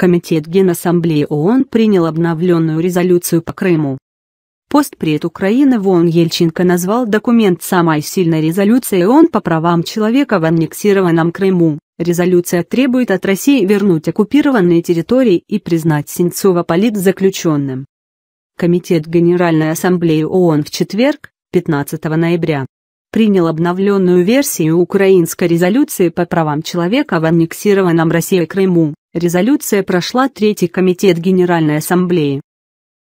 Комитет Генассамблеи ООН принял обновленную резолюцию по Крыму. Постпред Украины Вон Ельченко назвал документ самой сильной резолюцией ООН по правам человека в аннексированном Крыму. Резолюция требует от России вернуть оккупированные территории и признать Сенцова политзаключенным. Комитет Генеральной Ассамблеи ООН в четверг, 15 ноября, принял обновленную версию украинской резолюции по правам человека в аннексированном Россией Крыму. Резолюция прошла Третий комитет Генеральной Ассамблеи.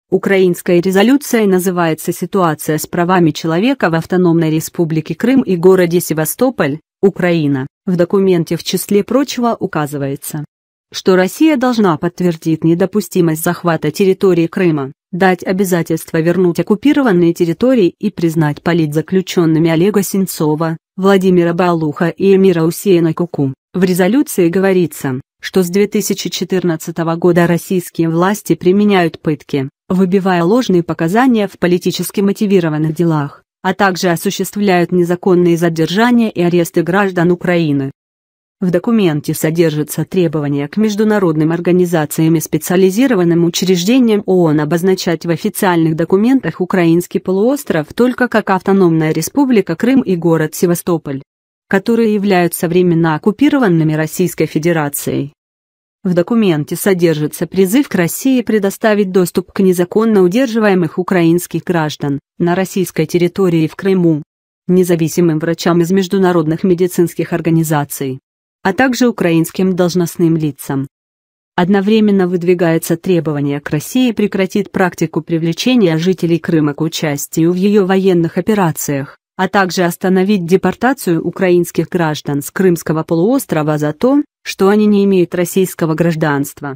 Украинская резолюция называется «Ситуация с правами человека в Автономной Республике Крым и городе Севастополь, Украина». В документе в числе прочего указывается, что Россия должна подтвердить недопустимость захвата территории Крыма, дать обязательство вернуть оккупированные территории и признать политзаключенными Олега Сенцова, Владимира Балуха и Эмира Усейна Куку. В резолюции говорится, что с 2014 года российские власти применяют пытки, выбивая ложные показания в политически мотивированных делах, а также осуществляют незаконные задержания и аресты граждан Украины. В документе содержится требование к международным организациям и специализированным учреждениям ООН обозначать в официальных документах украинский полуостров только как автономная республика Крым и город Севастополь которые являются временно оккупированными Российской Федерацией. В документе содержится призыв к России предоставить доступ к незаконно удерживаемых украинских граждан на российской территории и в Крыму, независимым врачам из международных медицинских организаций, а также украинским должностным лицам. Одновременно выдвигается требование к России прекратить практику привлечения жителей Крыма к участию в ее военных операциях, а также остановить депортацию украинских граждан с Крымского полуострова за то, что они не имеют российского гражданства.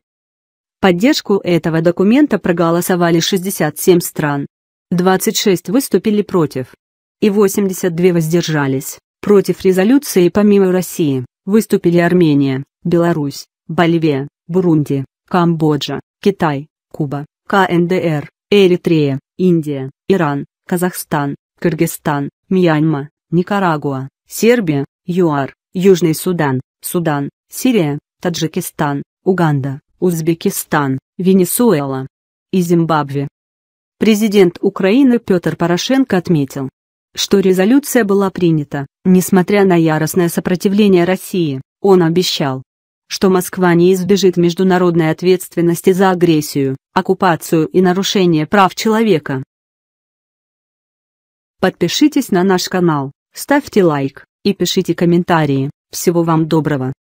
Поддержку этого документа проголосовали 67 стран, 26 выступили против и 82 воздержались. Против резолюции помимо России выступили Армения, Беларусь, Боливия, Бурунди, Камбоджа, Китай, Куба, КНДР, Эритрея, Индия, Иран, Казахстан, Кыргызстан, Мьянма, Никарагуа, Сербия, ЮАР, Южный Судан, Судан, Сирия, Таджикистан, Уганда, Узбекистан, Венесуэла и Зимбабве. Президент Украины Петр Порошенко отметил, что резолюция была принята, несмотря на яростное сопротивление России, он обещал, что Москва не избежит международной ответственности за агрессию, оккупацию и нарушение прав человека. Подпишитесь на наш канал, ставьте лайк и пишите комментарии. Всего вам доброго!